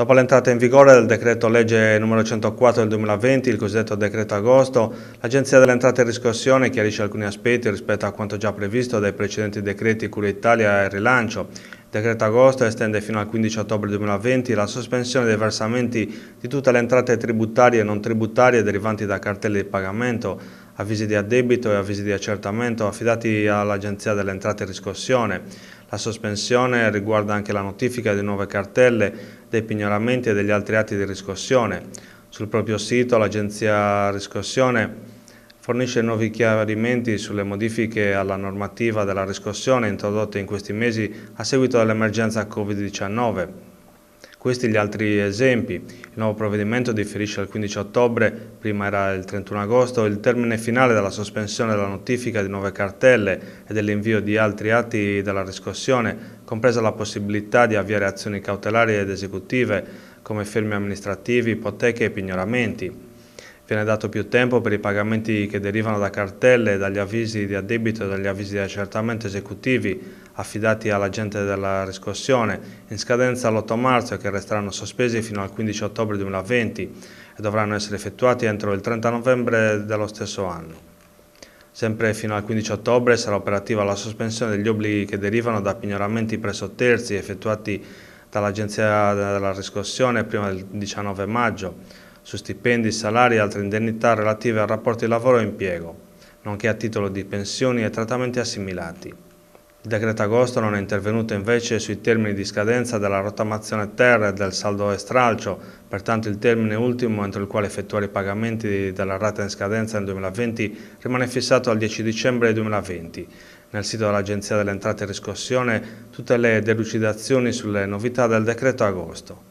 Dopo l'entrata in vigore del decreto legge numero 104 del 2020, il cosiddetto decreto agosto, l'Agenzia delle Entrate e Riscossione chiarisce alcuni aspetti rispetto a quanto già previsto dai precedenti decreti Cura Italia e Rilancio. Il decreto agosto estende fino al 15 ottobre 2020 la sospensione dei versamenti di tutte le entrate tributarie e non tributarie derivanti da cartelle di pagamento avvisi di addebito e avvisi di accertamento affidati all'Agenzia delle Entrate e Riscossione. La sospensione riguarda anche la notifica di nuove cartelle, dei pignoramenti e degli altri atti di riscossione. Sul proprio sito l'Agenzia Riscossione fornisce nuovi chiarimenti sulle modifiche alla normativa della riscossione introdotte in questi mesi a seguito dell'emergenza Covid-19. Questi gli altri esempi. Il nuovo provvedimento differisce al 15 ottobre, prima era il 31 agosto, il termine finale della sospensione della notifica di nuove cartelle e dell'invio di altri atti della riscossione, compresa la possibilità di avviare azioni cautelari ed esecutive come fermi amministrativi, ipoteche e pignoramenti viene dato più tempo per i pagamenti che derivano da cartelle, dagli avvisi di addebito e dagli avvisi di accertamento esecutivi affidati all'agente della riscossione, in scadenza l'8 marzo che resteranno sospesi fino al 15 ottobre 2020 e dovranno essere effettuati entro il 30 novembre dello stesso anno. Sempre fino al 15 ottobre sarà operativa la sospensione degli obblighi che derivano da pignoramenti presso terzi effettuati dall'Agenzia della riscossione prima del 19 maggio, su stipendi, salari e altre indennità relative al rapporto di lavoro e impiego, nonché a titolo di pensioni e trattamenti assimilati. Il decreto agosto non è intervenuto invece sui termini di scadenza della rottamazione terra e del saldo estralcio, pertanto il termine ultimo entro il quale effettuare i pagamenti della rata in scadenza nel 2020 rimane fissato al 10 dicembre 2020. Nel sito dell'Agenzia delle Entrate e Riscossione tutte le delucidazioni sulle novità del decreto agosto.